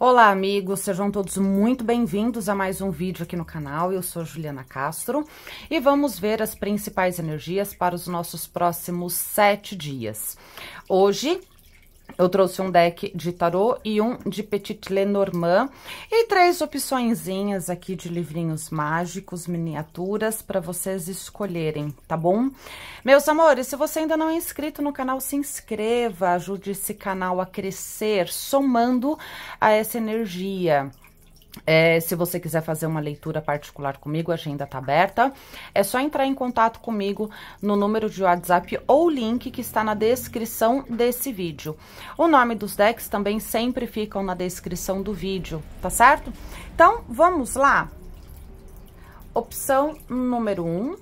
Olá, amigos! Sejam todos muito bem-vindos a mais um vídeo aqui no canal. Eu sou Juliana Castro e vamos ver as principais energias para os nossos próximos sete dias. Hoje, eu trouxe um deck de tarô e um de Petit Lenormand. E três opçõezinhas aqui de livrinhos mágicos, miniaturas, para vocês escolherem, tá bom? Meus amores, se você ainda não é inscrito no canal, se inscreva, ajude esse canal a crescer, somando a essa energia. É, se você quiser fazer uma leitura particular comigo, a agenda está aberta. É só entrar em contato comigo no número de WhatsApp ou link que está na descrição desse vídeo. O nome dos decks também sempre ficam na descrição do vídeo, tá certo? Então, vamos lá. Opção número 1. Um.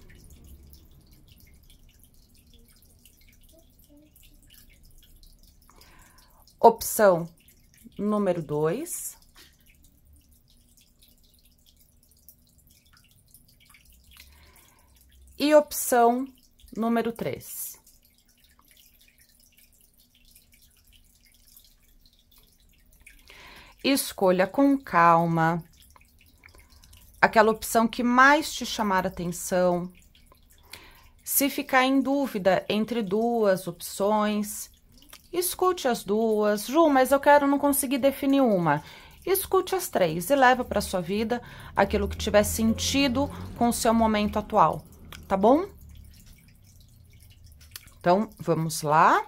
Opção número 2. E opção número 3. Escolha com calma aquela opção que mais te chamar atenção. Se ficar em dúvida entre duas opções, escute as duas. Ju, mas eu quero não conseguir definir uma. Escute as três e leva para sua vida aquilo que tiver sentido com o seu momento atual tá bom? Então, vamos lá.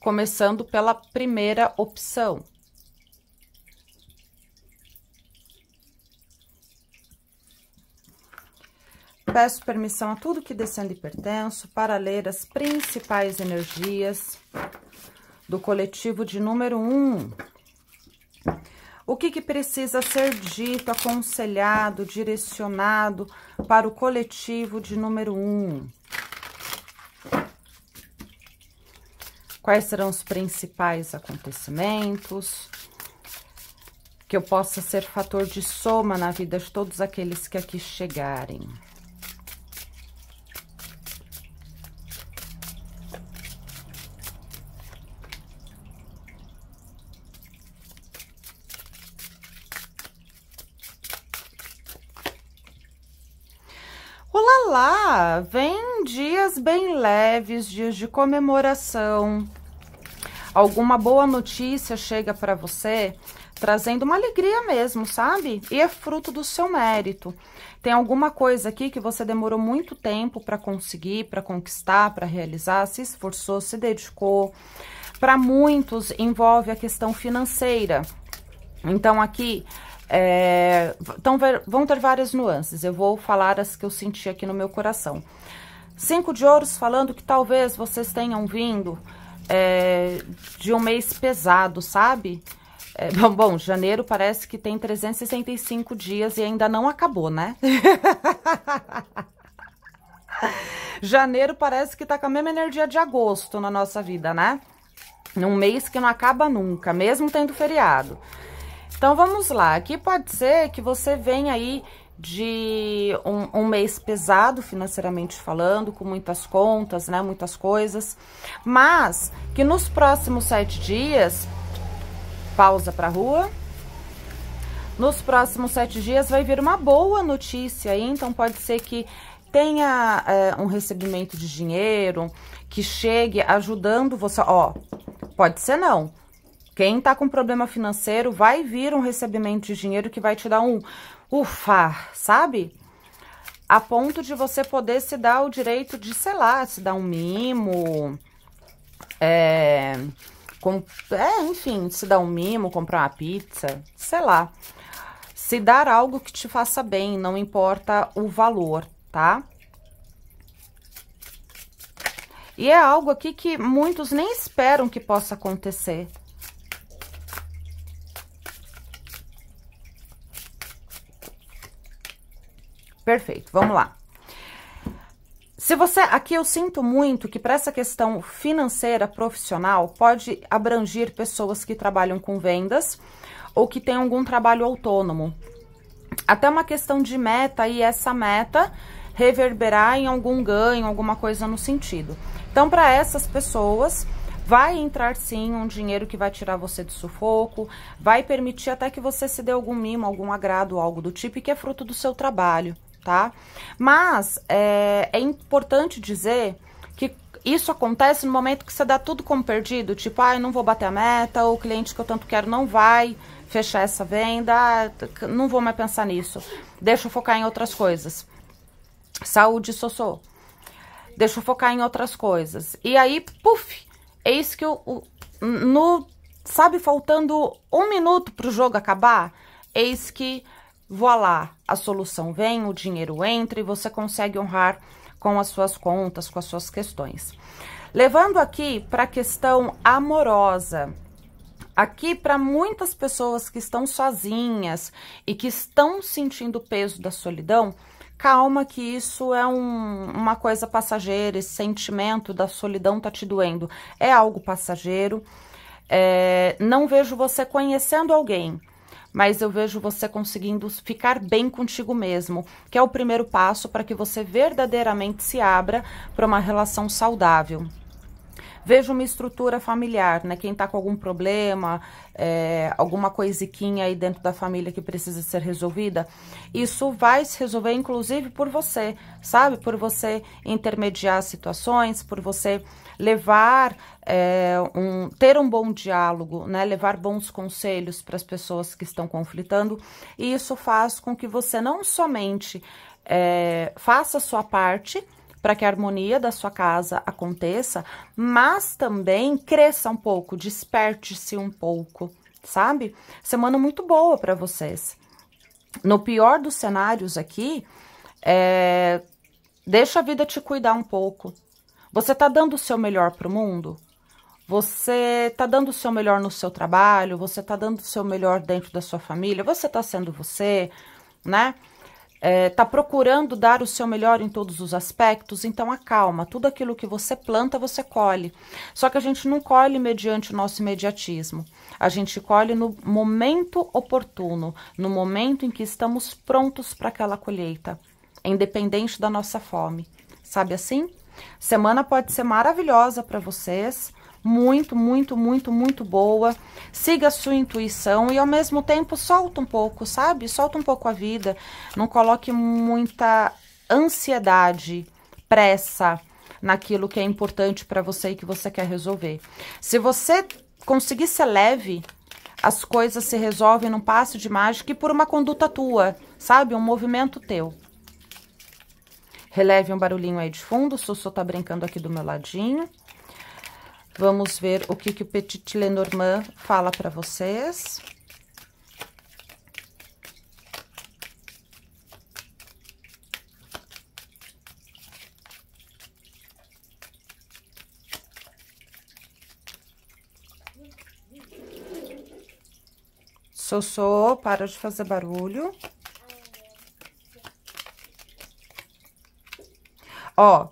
Começando pela primeira opção. Peço permissão a tudo que descendo e pertenço para ler as principais energias do coletivo de número 1. Um o que, que precisa ser dito, aconselhado, direcionado para o coletivo de número 1? Um? Quais serão os principais acontecimentos? Que eu possa ser fator de soma na vida de todos aqueles que aqui chegarem. lá, vem dias bem leves, dias de comemoração. Alguma boa notícia chega para você, trazendo uma alegria mesmo, sabe? E é fruto do seu mérito. Tem alguma coisa aqui que você demorou muito tempo para conseguir, para conquistar, para realizar, se esforçou, se dedicou. Para muitos envolve a questão financeira. Então aqui é, então, ver, vão ter várias nuances. Eu vou falar as que eu senti aqui no meu coração. Cinco de ouros falando que talvez vocês tenham vindo é, de um mês pesado, sabe? É, bom, bom, janeiro parece que tem 365 dias e ainda não acabou, né? janeiro parece que tá com a mesma energia de agosto na nossa vida, né? Num mês que não acaba nunca, mesmo tendo feriado. Então, vamos lá. Aqui pode ser que você venha aí de um, um, mês pesado financeiramente falando, com muitas contas, né, muitas coisas, mas que nos próximos sete dias, pausa para rua, nos próximos sete dias vai vir uma boa notícia aí, então pode ser que tenha é, um recebimento de dinheiro, que chegue ajudando você, ó, pode ser não, quem tá com problema financeiro, vai vir um recebimento de dinheiro que vai te dar um ufa, sabe? A ponto de você poder se dar o direito de, sei lá, se dar um mimo, é, com, é, enfim, se dar um mimo, comprar uma pizza, sei lá. Se dar algo que te faça bem, não importa o valor, tá? E é algo aqui que muitos nem esperam que possa acontecer, Perfeito, vamos lá. Se você, aqui eu sinto muito que para essa questão financeira, profissional, pode abranger pessoas que trabalham com vendas ou que têm algum trabalho autônomo. Até uma questão de meta e essa meta reverberar em algum ganho, alguma coisa no sentido. Então, para essas pessoas, vai entrar sim um dinheiro que vai tirar você do sufoco, vai permitir até que você se dê algum mimo, algum agrado, algo do tipo, e que é fruto do seu trabalho tá? Mas é, é importante dizer que isso acontece no momento que você dá tudo como perdido, tipo, ai, não vou bater a meta, o cliente que eu tanto quero não vai fechar essa venda, não vou mais pensar nisso. Deixa eu focar em outras coisas. Saúde, sossô. Deixa eu focar em outras coisas. E aí, puf, eis é que o, no sabe faltando um minuto para o jogo acabar, eis é que voilá, a solução vem, o dinheiro entra e você consegue honrar com as suas contas, com as suas questões. Levando aqui para a questão amorosa, aqui para muitas pessoas que estão sozinhas e que estão sentindo o peso da solidão, calma que isso é um, uma coisa passageira, esse sentimento da solidão tá te doendo, é algo passageiro. É, não vejo você conhecendo alguém, mas eu vejo você conseguindo ficar bem contigo mesmo, que é o primeiro passo para que você verdadeiramente se abra para uma relação saudável. Vejo uma estrutura familiar, né? Quem está com algum problema, é, alguma coisiquinha aí dentro da família que precisa ser resolvida, isso vai se resolver, inclusive, por você, sabe? Por você intermediar situações, por você levar é, um ter um bom diálogo, né? Levar bons conselhos para as pessoas que estão conflitando, e isso faz com que você não somente é, faça a sua parte, para que a harmonia da sua casa aconteça, mas também cresça um pouco, desperte-se um pouco, sabe? Semana muito boa para vocês. No pior dos cenários aqui, é... deixa a vida te cuidar um pouco. Você tá dando o seu melhor pro mundo? Você tá dando o seu melhor no seu trabalho? Você tá dando o seu melhor dentro da sua família? Você tá sendo você, né? está é, tá procurando dar o seu melhor em todos os aspectos, então acalma. Tudo aquilo que você planta, você colhe. Só que a gente não colhe mediante o nosso imediatismo. A gente colhe no momento oportuno, no momento em que estamos prontos para aquela colheita, independente da nossa fome. Sabe assim? Semana pode ser maravilhosa para vocês muito, muito, muito, muito boa. Siga a sua intuição e ao mesmo tempo solta um pouco, sabe? Solta um pouco a vida. Não coloque muita ansiedade, pressa naquilo que é importante para você e que você quer resolver. Se você conseguir ser leve, as coisas se resolvem num passo de mágica e por uma conduta tua, sabe? Um movimento teu. Releve um barulhinho aí de fundo, o Sussu tá brincando aqui do meu ladinho. Vamos ver o que, que o Petit Lenormand fala para vocês. Sossô, para de fazer barulho. Ó,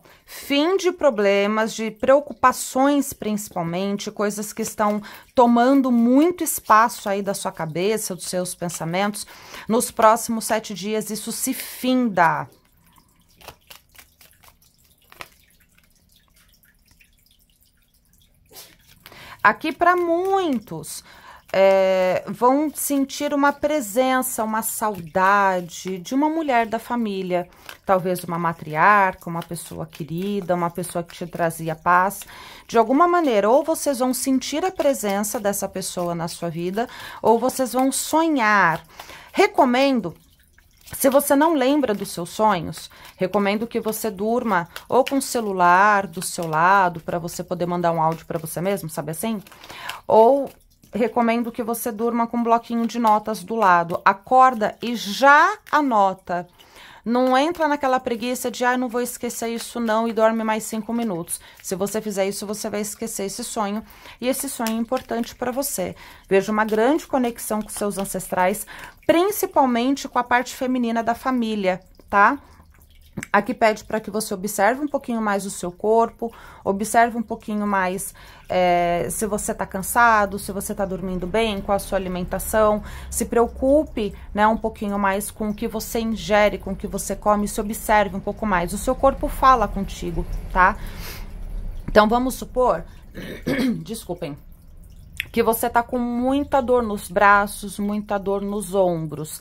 fim de problemas, de preocupações principalmente, coisas que estão tomando muito espaço aí da sua cabeça, dos seus pensamentos. Nos próximos sete dias, isso se finda. Aqui para muitos, é, vão sentir uma presença, uma saudade de uma mulher da família, talvez uma matriarca, uma pessoa querida, uma pessoa que te trazia paz. De alguma maneira, ou vocês vão sentir a presença dessa pessoa na sua vida, ou vocês vão sonhar. Recomendo se você não lembra dos seus sonhos, recomendo que você durma ou com o celular do seu lado para você poder mandar um áudio para você mesmo, sabe assim? Ou recomendo que você durma com um bloquinho de notas do lado. Acorda e já anota. Não entra naquela preguiça de, ah, não vou esquecer isso não e dorme mais cinco minutos. Se você fizer isso, você vai esquecer esse sonho e esse sonho é importante para você. Veja uma grande conexão com seus ancestrais, principalmente com a parte feminina da família, tá? Aqui pede para que você observe um pouquinho mais o seu corpo, observe um pouquinho mais é, se você está cansado, se você está dormindo bem, com a sua alimentação, se preocupe né, um pouquinho mais com o que você ingere, com o que você come, se observe um pouco mais. O seu corpo fala contigo, tá? Então vamos supor, desculpem, que você está com muita dor nos braços, muita dor nos ombros.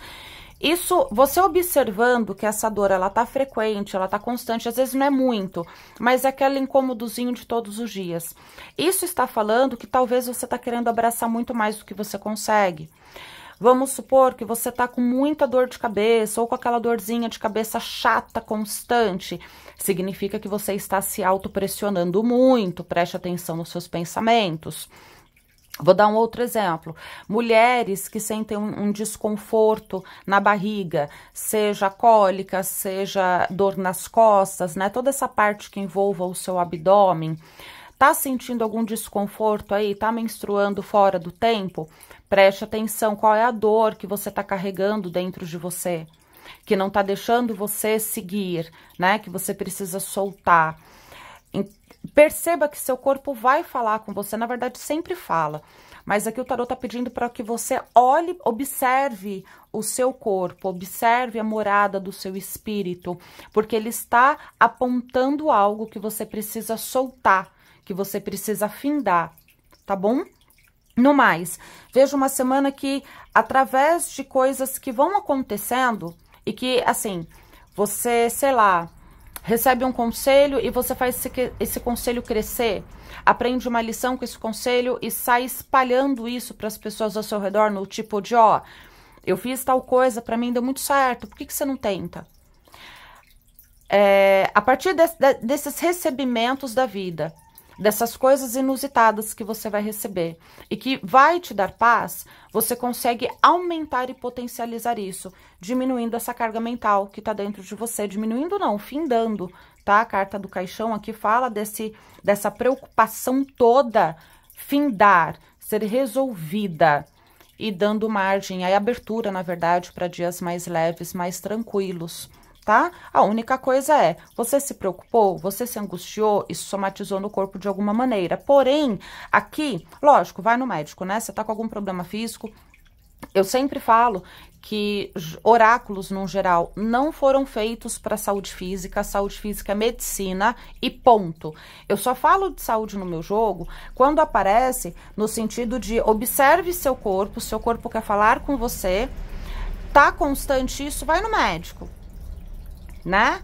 Isso, você observando que essa dor, ela tá frequente, ela tá constante, às vezes não é muito, mas é aquele incômodozinho de todos os dias. Isso está falando que talvez você tá querendo abraçar muito mais do que você consegue. Vamos supor que você tá com muita dor de cabeça ou com aquela dorzinha de cabeça chata, constante. Significa que você está se autopressionando muito, preste atenção nos seus pensamentos. Vou dar um outro exemplo. Mulheres que sentem um, um, desconforto na barriga, seja cólica, seja dor nas costas, né? Toda essa parte que envolva o seu abdômen. Tá sentindo algum desconforto aí? Tá menstruando fora do tempo? Preste atenção qual é a dor que você tá carregando dentro de você, que não tá deixando você seguir, né? Que você precisa soltar. Perceba que seu corpo vai falar com você, na verdade sempre fala. Mas aqui o tarot está pedindo para que você olhe, observe o seu corpo, observe a morada do seu espírito, porque ele está apontando algo que você precisa soltar, que você precisa afindar, tá bom? No mais, vejo uma semana que através de coisas que vão acontecendo e que assim, você, sei lá, recebe um conselho e você faz esse, esse conselho crescer, aprende uma lição com esse conselho e sai espalhando isso para as pessoas ao seu redor, no tipo de, ó, eu fiz tal coisa, para mim deu muito certo, por que, que você não tenta? É, a partir de, de, desses recebimentos da vida, dessas coisas inusitadas que você vai receber e que vai te dar paz, você consegue aumentar e potencializar isso, diminuindo essa carga mental que está dentro de você, diminuindo não, findando, tá? A carta do caixão aqui fala desse dessa preocupação toda findar, ser resolvida e dando margem aí abertura, na verdade, para dias mais leves, mais tranquilos tá? A única coisa é, você se preocupou, você se angustiou, e somatizou no corpo de alguma maneira. Porém, aqui, lógico, vai no médico, né? Você tá com algum problema físico, eu sempre falo que oráculos, no geral, não foram feitos para saúde física, saúde física é medicina e ponto. Eu só falo de saúde no meu jogo quando aparece no sentido de observe seu corpo, seu corpo quer falar com você, tá constante isso, vai no médico né?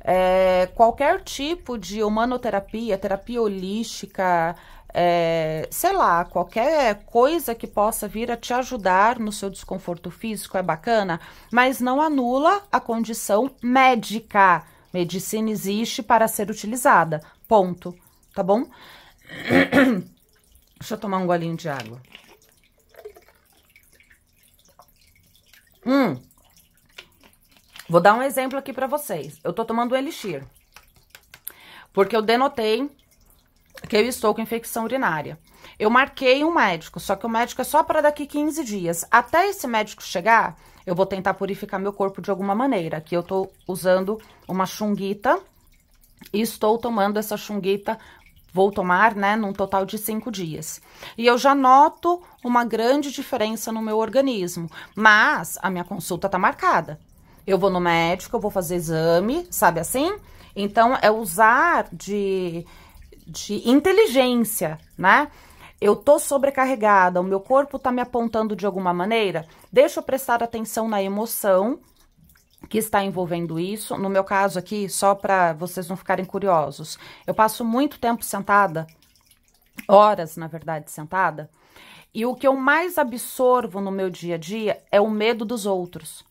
É, qualquer tipo de humanoterapia, terapia holística, é, sei lá, qualquer coisa que possa vir a te ajudar no seu desconforto físico é bacana, mas não anula a condição médica. Medicina existe para ser utilizada. Ponto. Tá bom? Deixa eu tomar um golinho de água. Hum. Vou dar um exemplo aqui pra vocês. Eu tô tomando o Elixir. Porque eu denotei que eu estou com infecção urinária. Eu marquei um médico, só que o médico é só para daqui 15 dias. Até esse médico chegar, eu vou tentar purificar meu corpo de alguma maneira. Aqui eu tô usando uma chunguita e estou tomando essa chunguita, vou tomar, né, num total de cinco dias. E eu já noto uma grande diferença no meu organismo, mas a minha consulta tá marcada eu vou no médico, eu vou fazer exame, sabe assim? Então, é usar de, de inteligência, né? Eu tô sobrecarregada, o meu corpo tá me apontando de alguma maneira. Deixa eu prestar atenção na emoção que está envolvendo isso. No meu caso aqui, só para vocês não ficarem curiosos, eu passo muito tempo sentada, horas, na verdade, sentada. E o que eu mais absorvo no meu dia a dia é o medo dos outros.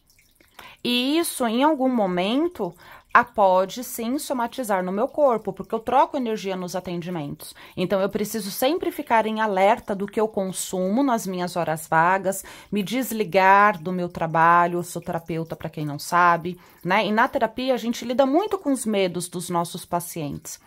E isso, em algum momento, a pode sim somatizar no meu corpo, porque eu troco energia nos atendimentos. Então eu preciso sempre ficar em alerta do que eu consumo nas minhas horas vagas, me desligar do meu trabalho, eu sou terapeuta para quem não sabe, né? E na terapia a gente lida muito com os medos dos nossos pacientes.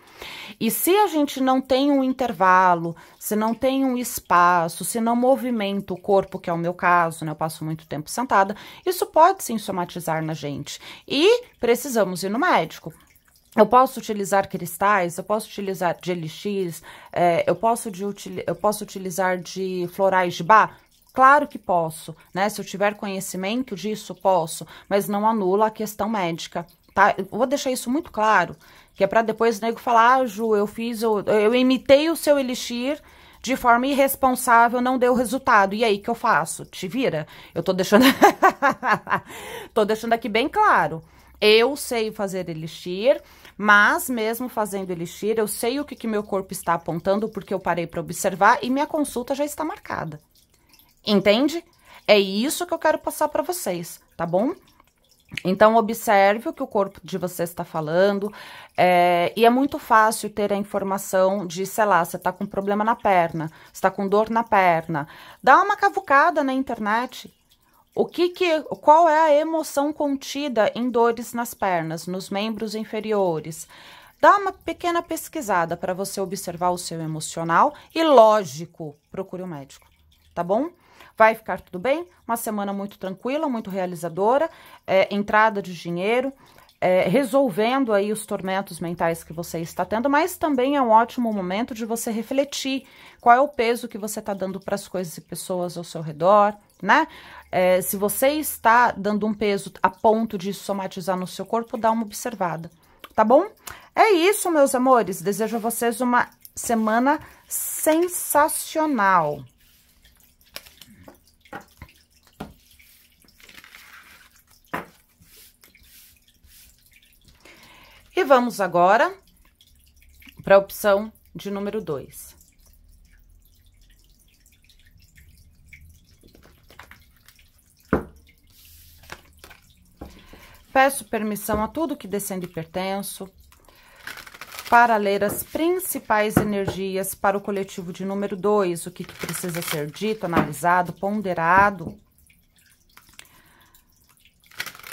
E se a gente não tem um intervalo, se não tem um espaço, se não movimenta o corpo, que é o meu caso, né? Eu passo muito tempo sentada, isso pode sim somatizar na gente. E precisamos ir no médico. Eu posso utilizar cristais, eu posso utilizar de elixir, é, eu, posso de, eu posso utilizar de florais de bar? Claro que posso, né? Se eu tiver conhecimento disso, posso, mas não anula a questão médica, tá? Eu vou deixar isso muito claro, que é para depois o nego falar, ah, Ju, eu fiz, eu, eu imitei o seu elixir, de forma irresponsável, não deu resultado. E aí, que eu faço? Te vira? Eu tô deixando... tô deixando aqui bem claro. Eu sei fazer elixir, mas mesmo fazendo elixir, eu sei o que, que meu corpo está apontando, porque eu parei para observar e minha consulta já está marcada. Entende? É isso que eu quero passar para vocês, tá bom? Então, observe o que o corpo de você está falando. É, e é muito fácil ter a informação de, sei lá, você está com problema na perna, está com dor na perna. Dá uma cavucada na internet, o que que, qual é a emoção contida em dores nas pernas, nos membros inferiores? Dá uma pequena pesquisada para você observar o seu emocional e, lógico, procure um médico, tá bom? Vai ficar tudo bem? Uma semana muito tranquila, muito realizadora, é, entrada de dinheiro, é, resolvendo aí os tormentos mentais que você está tendo, mas também é um ótimo momento de você refletir qual é o peso que você está dando para as coisas e pessoas ao seu redor, né? É, se você está dando um peso a ponto de somatizar no seu corpo, dá uma observada, tá bom? É isso, meus amores. Desejo a vocês uma semana sensacional. E vamos agora para a opção de número 2. Peço permissão a tudo que descendo e pertenço, para ler as principais energias para o coletivo de número 2, o que, que, precisa ser dito, analisado, ponderado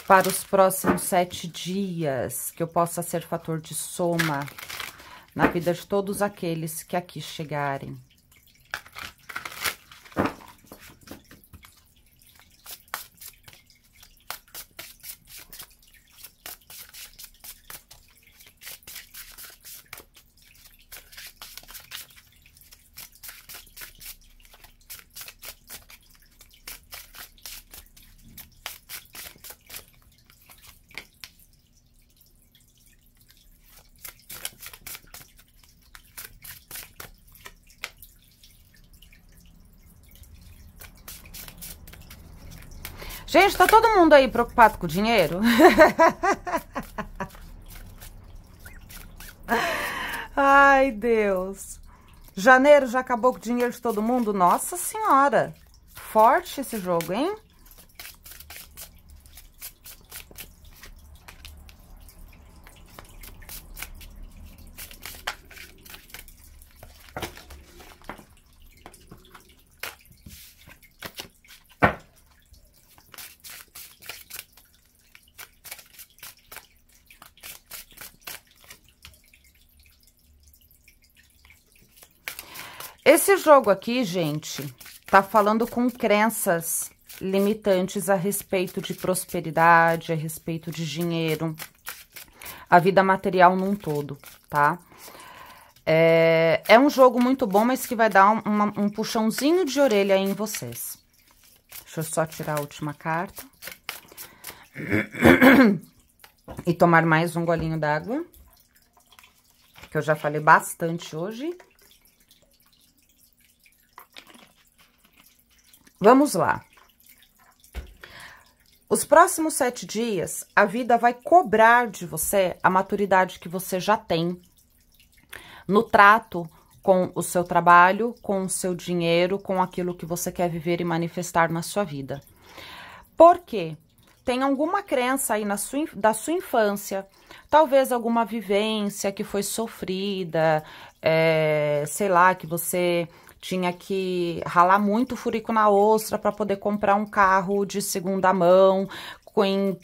para os próximos sete dias, que eu possa ser fator de soma na vida de todos aqueles que aqui chegarem. tá todo mundo aí preocupado com o dinheiro? Ai, Deus. Janeiro já acabou com o dinheiro de todo mundo? Nossa Senhora. Forte esse jogo, hein? Esse jogo aqui, gente, tá falando com crenças limitantes a respeito de prosperidade, a respeito de dinheiro, a vida material num todo, tá? É, é um jogo muito bom, mas que vai dar um, uma, um puxãozinho de orelha em vocês. Deixa eu só tirar a última carta. E tomar mais um golinho d'água. Que eu já falei bastante hoje. Vamos lá. Os próximos sete dias, a vida vai cobrar de você a maturidade que você já tem no trato com o seu trabalho, com o seu dinheiro, com aquilo que você quer viver e manifestar na sua vida. Por quê? Tem alguma crença aí na sua, da sua infância, talvez alguma vivência que foi sofrida, é, sei lá, que você tinha que ralar muito furico na ostra para poder comprar um carro de segunda mão, com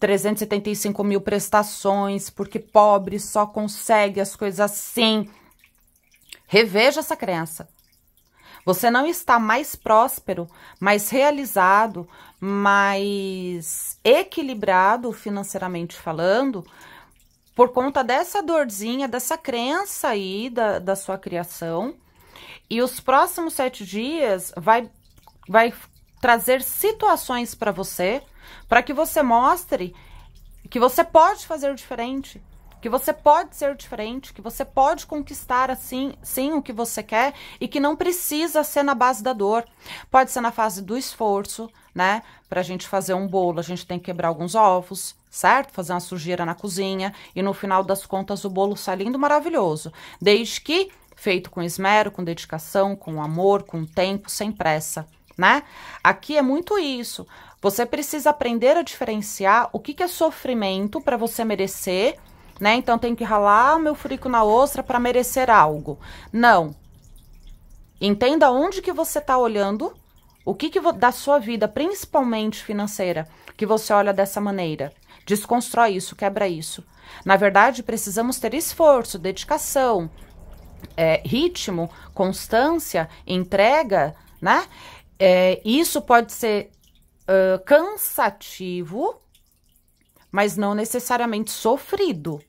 375 mil prestações, porque pobre só consegue as coisas assim. Reveja essa crença. Você não está mais próspero, mais realizado, mais equilibrado financeiramente falando, por conta dessa dorzinha, dessa crença aí da, da sua criação, e os próximos sete dias vai, vai trazer situações para você, para que você mostre que você pode fazer diferente, que você pode ser diferente, que você pode conquistar assim, sim, o que você quer e que não precisa ser na base da dor. Pode ser na fase do esforço, né? Para a gente fazer um bolo, a gente tem que quebrar alguns ovos, certo? Fazer uma sujeira na cozinha e no final das contas o bolo sai lindo, maravilhoso, desde que feito com esmero, com dedicação, com amor, com tempo, sem pressa, né? Aqui é muito isso. Você precisa aprender a diferenciar o que, que é sofrimento para você merecer, né? Então tem que ralar o meu furico na ostra para merecer algo. Não. Entenda onde que você está olhando, o que, que da sua vida, principalmente financeira, que você olha dessa maneira. Desconstrói isso, quebra isso. Na verdade, precisamos ter esforço, dedicação, é, ritmo, constância, entrega, né? É, isso pode ser uh, cansativo, mas não necessariamente sofrido.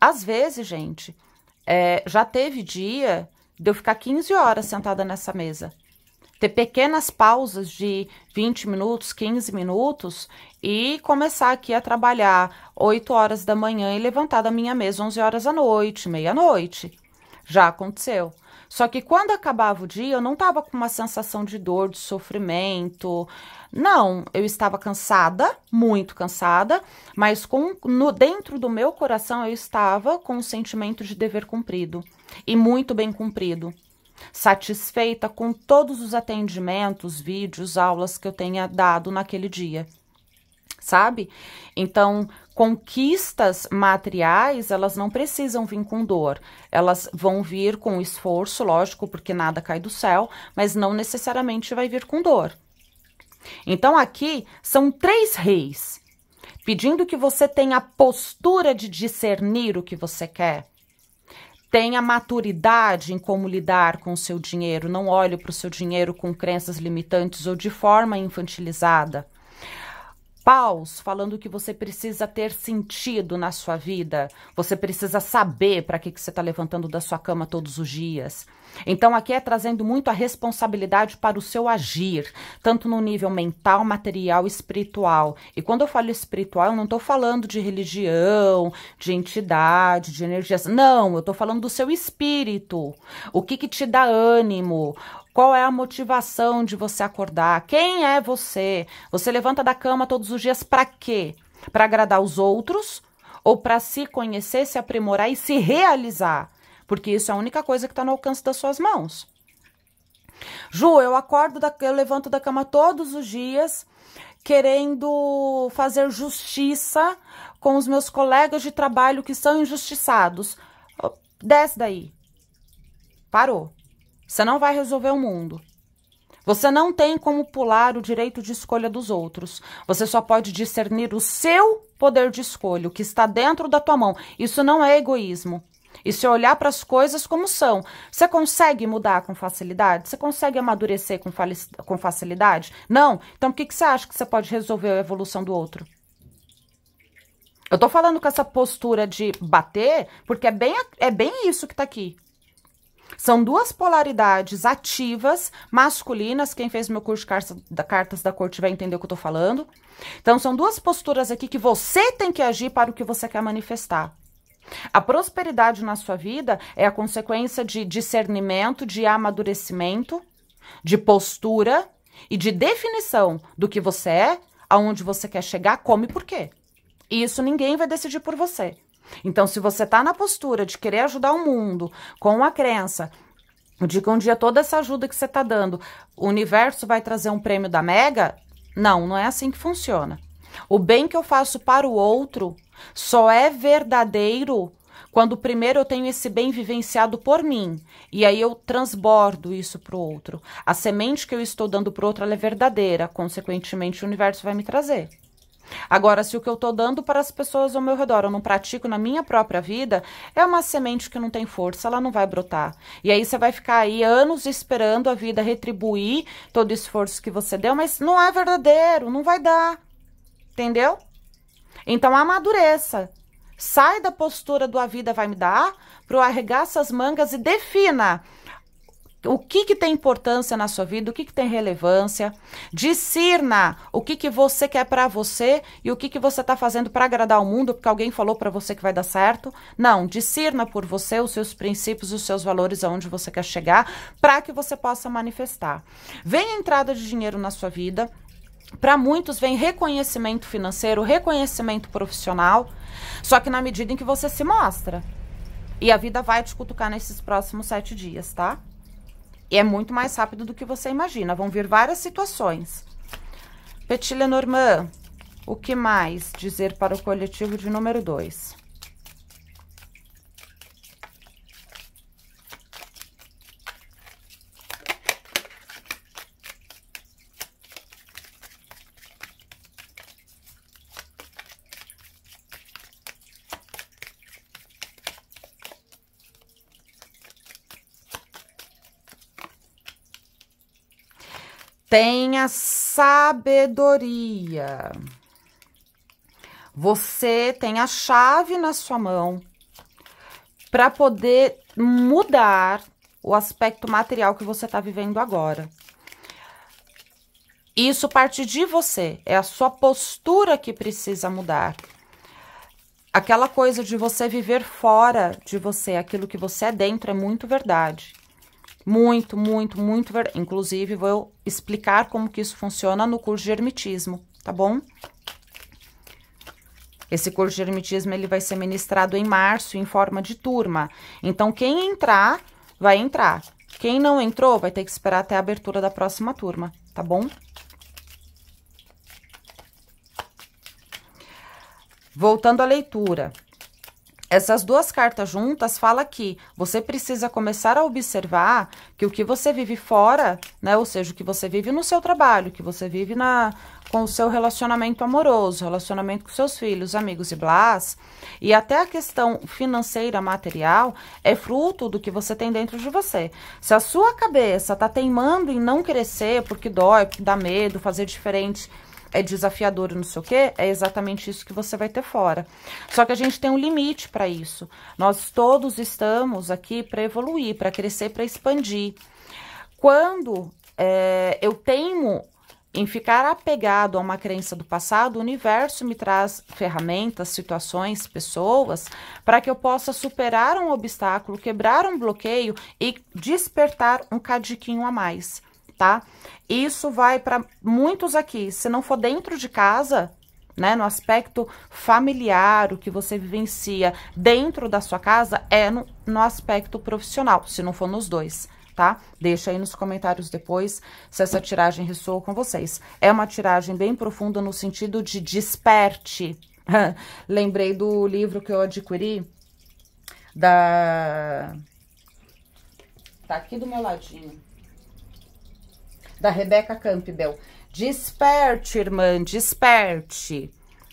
Às vezes, gente, é, já teve dia de eu ficar 15 horas sentada nessa mesa. Ter pequenas pausas de 20 minutos, 15 minutos e começar aqui a trabalhar 8 horas da manhã e levantar da minha mesa 11 horas da noite, meia-noite. Já aconteceu. Só que quando acabava o dia, eu não estava com uma sensação de dor, de sofrimento. Não, eu estava cansada, muito cansada, mas com no dentro do meu coração eu estava com um sentimento de dever cumprido e muito bem cumprido. Satisfeita com todos os atendimentos, vídeos, aulas que eu tenha dado naquele dia sabe? Então, conquistas materiais, elas não precisam vir com dor. Elas vão vir com esforço, lógico, porque nada cai do céu, mas não necessariamente vai vir com dor. Então, aqui são três reis, pedindo que você tenha postura de discernir o que você quer. Tenha maturidade em como lidar com o seu dinheiro. Não olhe para o seu dinheiro com crenças limitantes ou de forma infantilizada paus falando que você precisa ter sentido na sua vida, você precisa saber para que, que você está levantando da sua cama todos os dias. Então, aqui é trazendo muito a responsabilidade para o seu agir, tanto no nível mental, material, espiritual. E quando eu falo espiritual, eu não estou falando de religião, de entidade, de energias. Não, eu estou falando do seu espírito. O que, que te dá ânimo? Qual é a motivação de você acordar? Quem é você? Você levanta da cama todos os dias para quê? Para agradar os outros ou para se conhecer, se aprimorar e se realizar? Porque isso é a única coisa que está no alcance das suas mãos. Ju, eu acordo, da, eu levanto da cama todos os dias querendo fazer justiça com os meus colegas de trabalho que são injustiçados. Desce daí. Parou. Você não vai resolver o mundo. Você não tem como pular o direito de escolha dos outros. Você só pode discernir o seu poder de escolha, o que está dentro da tua mão. Isso não é egoísmo. Isso é olhar para as coisas como são. Você consegue mudar com facilidade? Você consegue amadurecer com, com facilidade? Não? Então, o que, que você acha que você pode resolver a evolução do outro? Eu estou falando com essa postura de bater, porque é bem, é bem isso que está aqui. São duas polaridades ativas, masculinas. Quem fez meu curso de cartas da, cartas da corte vai entender o que eu estou falando. Então, são duas posturas aqui que você tem que agir para o que você quer manifestar. A prosperidade na sua vida é a consequência de discernimento, de amadurecimento, de postura e de definição do que você é, aonde você quer chegar, como e por quê. E isso ninguém vai decidir por você. Então, se você está na postura de querer ajudar o mundo com a crença de que um dia toda essa ajuda que você está dando, o universo vai trazer um prêmio da Mega, não, não é assim que funciona. O bem que eu faço para o outro só é verdadeiro quando primeiro eu tenho esse bem vivenciado por mim e aí eu transbordo isso para o outro. A semente que eu estou dando para o outro é verdadeira, consequentemente o universo vai me trazer. Agora, se o que eu estou dando para as pessoas ao meu redor eu não pratico na minha própria vida, é uma semente que não tem força, ela não vai brotar. E aí você vai ficar aí anos esperando a vida retribuir todo o esforço que você deu, mas não é verdadeiro, não vai dar. Entendeu? Então, amadureça. Sai da postura do a vida vai me dar, para eu arregaça as mangas e defina o que, que tem importância na sua vida, o que, que tem relevância. Discirna o que, que você quer para você e o que, que você está fazendo para agradar o mundo, porque alguém falou para você que vai dar certo. Não, discirna por você os seus princípios, os seus valores, aonde você quer chegar, para que você possa manifestar. Vem a entrada de dinheiro na sua vida. Para muitos vem reconhecimento financeiro, reconhecimento profissional, só que na medida em que você se mostra. E a vida vai te cutucar nesses próximos sete dias, tá? E é muito mais rápido do que você imagina. Vão vir várias situações. Petit Lenormand, o que mais dizer para o coletivo de número 2? Tenha sabedoria. Você tem a chave na sua mão para poder mudar o aspecto material que você está vivendo agora. Isso parte de você, é a sua postura que precisa mudar. Aquela coisa de você viver fora de você, aquilo que você é dentro, é muito verdade. Muito, muito, muito verdade. Inclusive, vou explicar como que isso funciona no curso de hermetismo, tá bom? Esse curso de hermetismo, ele vai ser ministrado em março, em forma de turma. Então, quem entrar, vai entrar. Quem não entrou, vai ter que esperar até a abertura da próxima turma, tá bom? Voltando à leitura essas duas cartas juntas fala que você precisa começar a observar que o que você vive fora, né, ou seja, o que você vive no seu trabalho, que você vive na com o seu relacionamento amoroso, relacionamento com seus filhos, amigos e blás, e até a questão financeira, material, é fruto do que você tem dentro de você. Se a sua cabeça tá teimando em não crescer porque dói, porque dá medo, fazer diferente, é desafiador, não sei o quê, é exatamente isso que você vai ter fora. Só que a gente tem um limite para isso. Nós todos estamos aqui para evoluir, para crescer, para expandir. Quando é, eu temo em ficar apegado a uma crença do passado, o universo me traz ferramentas, situações, pessoas para que eu possa superar um obstáculo, quebrar um bloqueio e despertar um cadiquinho a mais tá? Isso vai para muitos aqui. Se não for dentro de casa, né, no aspecto familiar, o que você vivencia dentro da sua casa é no, no aspecto profissional, se não for nos dois, tá? Deixa aí nos comentários depois se essa tiragem ressoa com vocês. É uma tiragem bem profunda no sentido de desperte. Lembrei do livro que eu adquiri da... Tá aqui do meu ladinho da Rebecca Campbell. Desperte, irmã, desperte.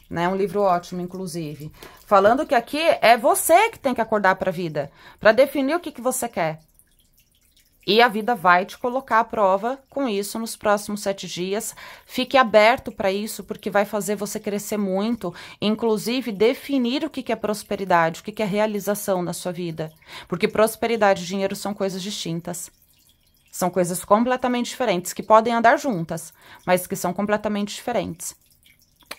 Né? Um livro ótimo, inclusive. Falando que aqui é você que tem que acordar para a vida, para definir o que, que você quer. E a vida vai te colocar à prova com isso nos próximos sete dias. Fique aberto para isso, porque vai fazer você crescer muito. Inclusive, definir o que é prosperidade, o que é realização na sua vida. Porque prosperidade e dinheiro são coisas distintas. São coisas completamente diferentes, que podem andar juntas, mas que são completamente diferentes.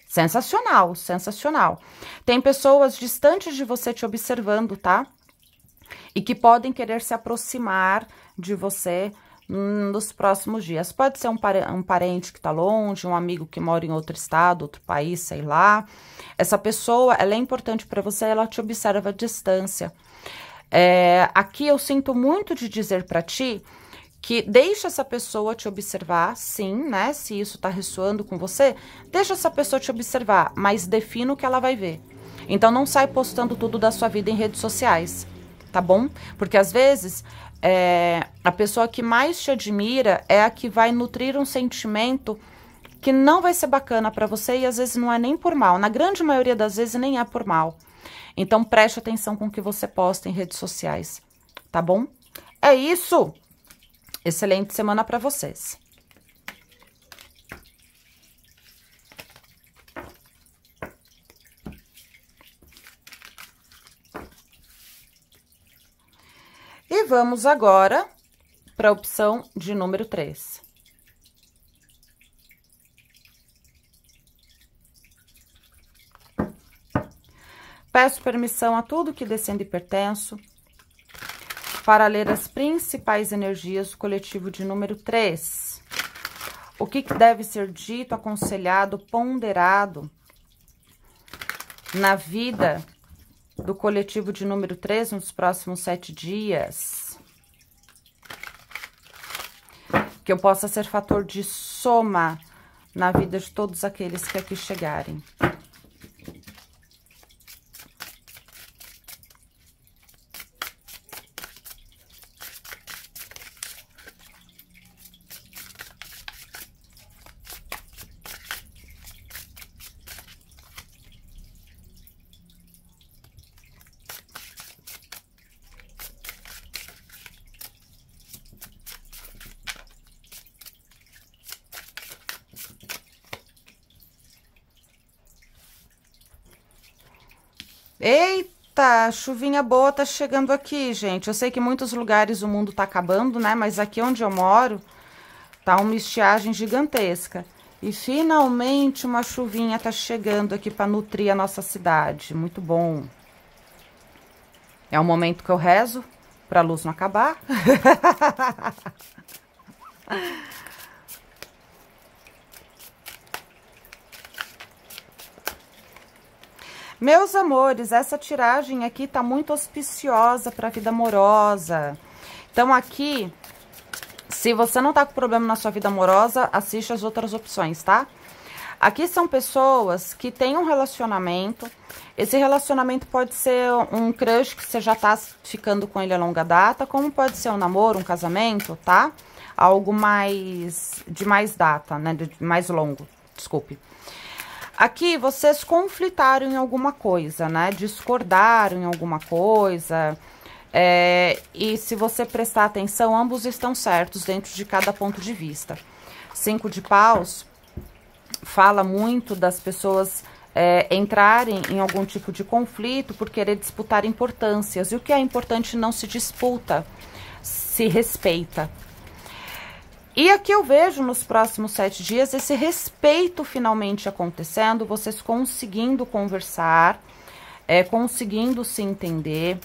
Sensacional, sensacional. Tem pessoas distantes de você te observando, tá? E que podem querer se aproximar de você hum, nos próximos dias. Pode ser um, par um parente que tá longe, um amigo que mora em outro estado, outro país, sei lá. Essa pessoa, ela é importante para você, ela te observa à distância. É, aqui eu sinto muito de dizer para ti que deixa essa pessoa te observar, sim, né? Se isso tá ressoando com você, deixa essa pessoa te observar, mas defina o que ela vai ver. Então não sai postando tudo da sua vida em redes sociais, tá bom? Porque às vezes é, a pessoa que mais te admira é a que vai nutrir um sentimento que não vai ser bacana para você e às vezes não é nem por mal. Na grande maioria das vezes nem é por mal. Então preste atenção com o que você posta em redes sociais, tá bom? É isso! Excelente semana para vocês. E vamos agora para a opção de número 3. Peço permissão a tudo que descendo hipertenso, para ler as principais energias do coletivo de número 3. O que, que deve ser dito, aconselhado, ponderado na vida do coletivo de número 3 nos próximos sete dias? Que eu possa ser fator de soma na vida de todos aqueles que aqui chegarem. Tá, chuvinha boa tá chegando aqui, gente. Eu sei que em muitos lugares o mundo tá acabando, né? Mas aqui onde eu moro, tá uma estiagem gigantesca. E finalmente uma chuvinha tá chegando aqui para nutrir a nossa cidade. Muito bom. É o momento que eu rezo pra luz não acabar. Meus amores, essa tiragem aqui tá muito auspiciosa pra vida amorosa. Então, aqui, se você não tá com problema na sua vida amorosa, assiste as outras opções, tá? Aqui são pessoas que têm um relacionamento. Esse relacionamento pode ser um crush que você já tá ficando com ele a longa data, como pode ser um namoro, um casamento, tá? Algo mais de mais data, né? De mais longo, desculpe. Aqui vocês conflitaram em alguma coisa, né? Discordaram em alguma coisa. É, e se você prestar atenção, ambos estão certos dentro de cada ponto de vista. Cinco de paus fala muito das pessoas é, entrarem em algum tipo de conflito por querer disputar importâncias. E o que é importante não se disputa, se respeita. E aqui eu vejo nos próximos sete dias esse respeito finalmente acontecendo, vocês conseguindo conversar, é, conseguindo se entender,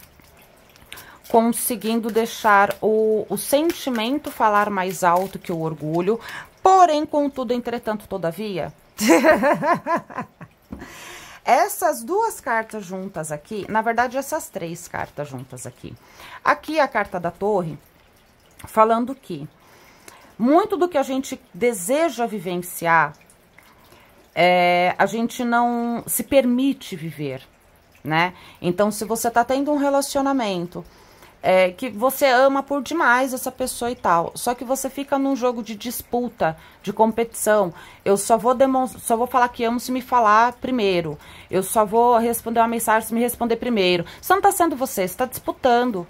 conseguindo deixar o, o sentimento falar mais alto que o orgulho, porém, contudo, entretanto, todavia. essas duas cartas juntas aqui, na verdade, essas três cartas juntas aqui. Aqui é a carta da torre, falando que muito do que a gente deseja vivenciar, é, a gente não se permite viver, né? Então, se você tá tendo um relacionamento é, que você ama por demais essa pessoa e tal. Só que você fica num jogo de disputa, de competição. Eu só vou só vou falar que amo se me falar primeiro. Eu só vou responder uma mensagem se me responder primeiro. Você não tá sendo você, você tá disputando.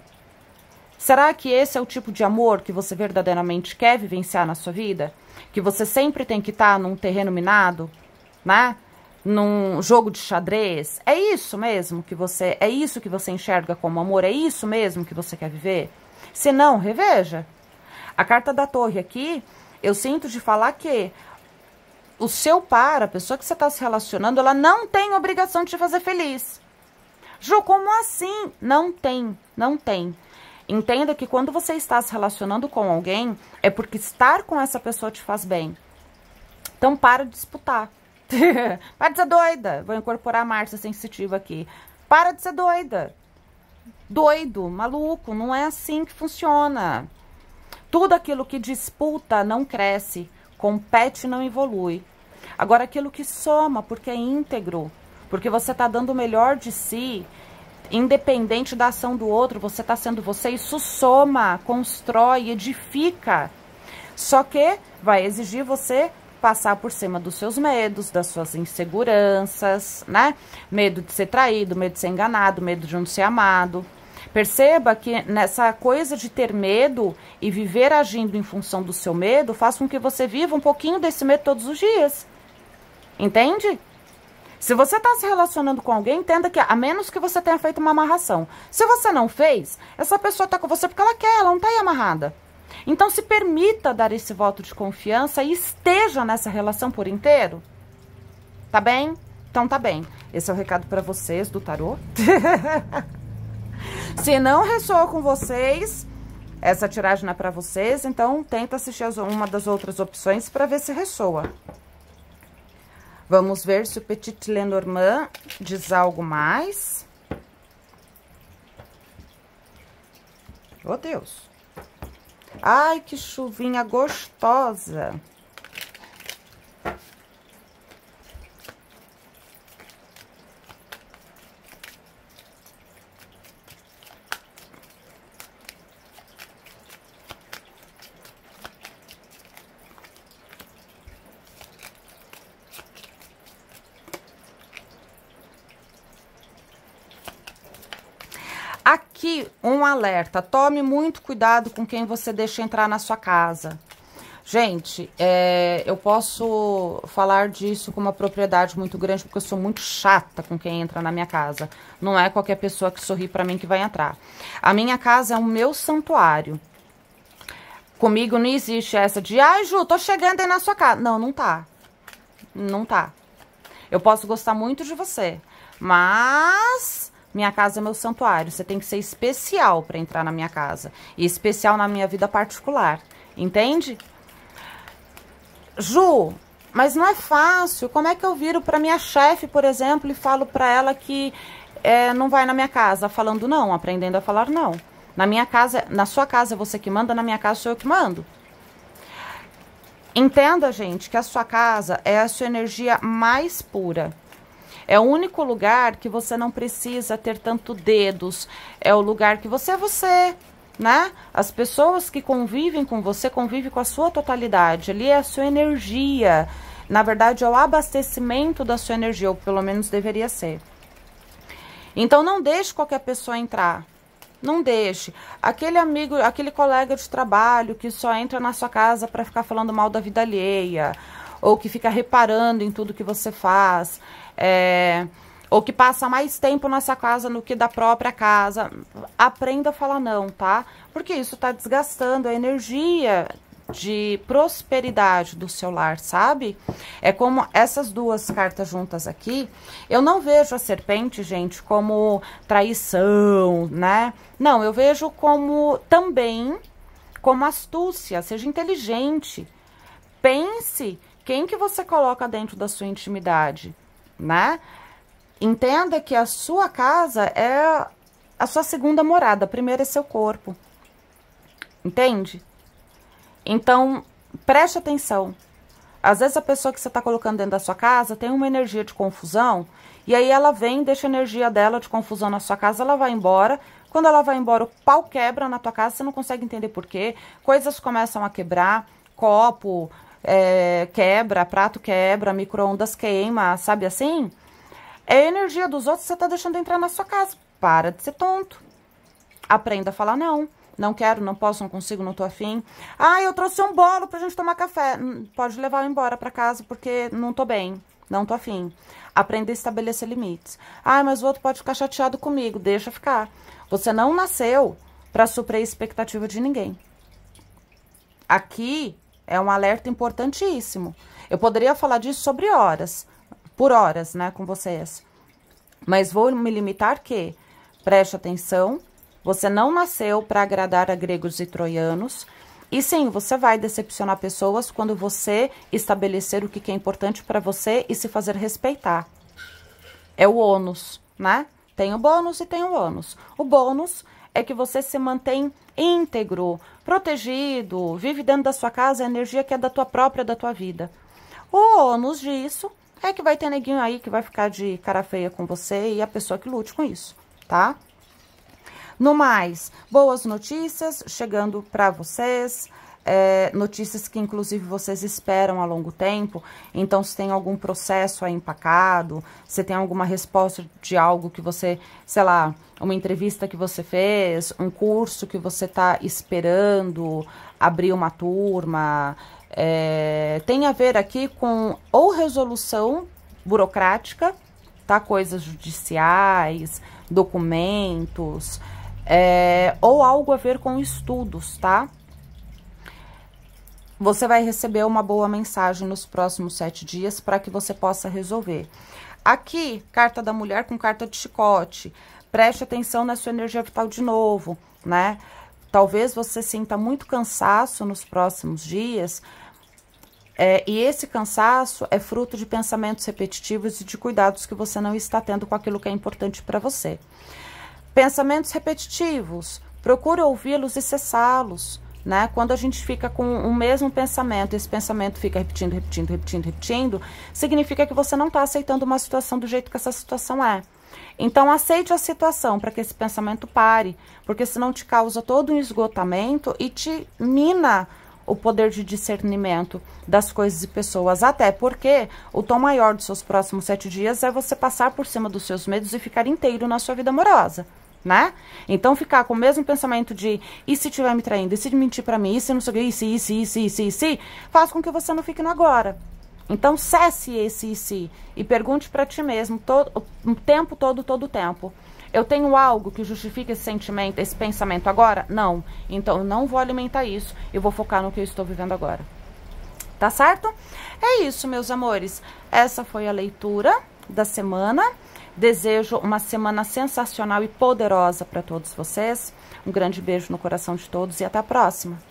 Será que esse é o tipo de amor que você verdadeiramente quer vivenciar na sua vida? Que você sempre tem que estar tá num terreno minado, né? Num jogo de xadrez? É isso mesmo que você, é isso que você enxerga como amor? É isso mesmo que você quer viver? Se não, reveja. A carta da torre aqui, eu sinto de falar que o seu par, a pessoa que você está se relacionando, ela não tem obrigação de te fazer feliz. Ju, como assim? Não tem, não tem. Entenda que quando você está se relacionando com alguém, é porque estar com essa pessoa te faz bem. Então para de disputar. para de ser doida. Vou incorporar a Márcia sensitiva aqui. Para de ser doida. Doido, maluco, não é assim que funciona. Tudo aquilo que disputa não cresce, compete não evolui. Agora aquilo que soma, porque é íntegro, porque você está dando o melhor de si independente da ação do outro, você está sendo você, isso soma, constrói, edifica. Só que vai exigir você passar por cima dos seus medos, das suas inseguranças, né? Medo de ser traído, medo de ser enganado, medo de não ser amado. Perceba que nessa coisa de ter medo e viver agindo em função do seu medo faz com que você viva um pouquinho desse medo todos os dias. Entende? Se você está se relacionando com alguém, entenda que a menos que você tenha feito uma amarração. Se você não fez, essa pessoa está com você porque ela quer, ela não está aí amarrada. Então se permita dar esse voto de confiança e esteja nessa relação por inteiro. Tá bem? Então tá bem. Esse é o recado para vocês do tarô. se não ressoa com vocês, essa tiragem é para vocês, então tenta assistir uma das outras opções para ver se ressoa. Vamos ver se o Petit Lenormand diz algo mais. Oh, Deus. Ai, que chuvinha gostosa. alerta: tome muito cuidado com quem você deixa entrar na sua casa. Gente, é, eu posso falar disso com uma propriedade muito grande, porque eu sou muito chata com quem entra na minha casa. Não é qualquer pessoa que sorri para mim que vai entrar. A minha casa é o meu santuário. Comigo não existe essa de, ai, ah, Ju, tô chegando aí na sua casa. Não, não tá. Não tá. Eu posso gostar muito de você, mas minha casa é meu santuário. Você tem que ser especial para entrar na minha casa. E especial na minha vida particular. Entende? Ju, mas não é fácil. Como é que eu viro para minha chefe, por exemplo, e falo para ela que é, não vai na minha casa? Falando não, aprendendo a falar não. Na minha casa, na sua casa é você que manda, na minha casa sou eu que mando. Entenda, gente, que a sua casa é a sua energia mais pura. É o único lugar que você não precisa ter tanto dedos. É o lugar que você é você. Né? As pessoas que convivem com você convivem com a sua totalidade. Ali é a sua energia. Na verdade, é o abastecimento da sua energia, ou pelo menos deveria ser. Então, não deixe qualquer pessoa entrar. Não deixe. Aquele amigo, aquele colega de trabalho que só entra na sua casa para ficar falando mal da vida alheia, ou que fica reparando em tudo que você faz. É, ou que passa mais tempo nessa casa do que da própria casa. Aprenda a falar não, tá? Porque isso tá desgastando a energia de prosperidade do seu lar, sabe? É como essas duas cartas juntas aqui. Eu não vejo a serpente, gente, como traição, né? Não, eu vejo como também como astúcia, seja inteligente. Pense quem que você coloca dentro da sua intimidade né? Entenda que a sua casa é a sua segunda morada, a primeira é seu corpo. Entende? Então, preste atenção. Às vezes a pessoa que você está colocando dentro da sua casa tem uma energia de confusão, e aí ela vem, deixa a energia dela de confusão na sua casa, ela vai embora. Quando ela vai embora, o pau quebra na tua casa, você não consegue entender porquê. Coisas começam a quebrar, copo, é, quebra, prato quebra, micro-ondas queima, sabe assim? É energia dos outros que você tá deixando entrar na sua casa. Para de ser tonto. Aprenda a falar não. Não quero, não posso, não consigo, não tô afim. Ah, eu trouxe um bolo pra gente tomar café. Hum, pode levar eu embora pra casa porque não tô bem. Não tô afim. Aprenda a estabelecer limites. Ah, mas o outro pode ficar chateado comigo. Deixa ficar. Você não nasceu para suprir a expectativa de ninguém. Aqui é um alerta importantíssimo. Eu poderia falar disso sobre horas, por horas, né, com vocês. Mas vou me limitar que preste atenção, você não nasceu para agradar a gregos e troianos. E sim, você vai decepcionar pessoas quando você estabelecer o que é importante para você e se fazer respeitar. É o ônus, né? Tem o bônus e tem o ônus. O bônus é que você se mantém íntegro, protegido, vive dentro da sua casa a energia que é da tua própria, da tua vida. O ônus disso é que vai ter neguinho aí que vai ficar de cara feia com você e a pessoa que lute com isso, tá? No mais, boas notícias chegando para vocês é, notícias que inclusive vocês esperam a longo tempo. Então, se tem algum processo aí empacado, se tem alguma resposta de algo que você, sei lá, uma entrevista que você fez, um curso que você está esperando abrir uma turma, é, tem a ver aqui com ou resolução burocrática, tá? Coisas judiciais, documentos, é, ou algo a ver com estudos, tá? Você vai receber uma boa mensagem nos próximos sete dias para que você possa resolver. Aqui, carta da mulher com carta de chicote. Preste atenção na sua energia vital de novo, né? Talvez você sinta muito cansaço nos próximos dias, é, e esse cansaço é fruto de pensamentos repetitivos e de cuidados que você não está tendo com aquilo que é importante para você. Pensamentos repetitivos, procure ouvi-los e cessá-los. Né? Quando a gente fica com o mesmo pensamento, esse pensamento fica repetindo, repetindo, repetindo, repetindo, significa que você não está aceitando uma situação do jeito que essa situação é. Então, aceite a situação para que esse pensamento pare, porque senão te causa todo um esgotamento e te mina o poder de discernimento das coisas e pessoas. Até porque o tom maior dos seus próximos sete dias é você passar por cima dos seus medos e ficar inteiro na sua vida amorosa né? Então ficar com o mesmo pensamento de e se tiver me traindo, e se mentir para mim, e se não sei o que, e se, e se, e se, e se, e se, faz com que você não fique no agora. Então cesse esse e se e pergunte para ti mesmo todo o tempo todo, todo o tempo. Eu tenho algo que justifique esse sentimento, esse pensamento agora? Não. Então eu não vou alimentar isso, eu vou focar no que eu estou vivendo agora. Tá certo? É isso, meus amores. Essa foi a leitura da semana. Desejo uma semana sensacional e poderosa para todos vocês. Um grande beijo no coração de todos e até a próxima.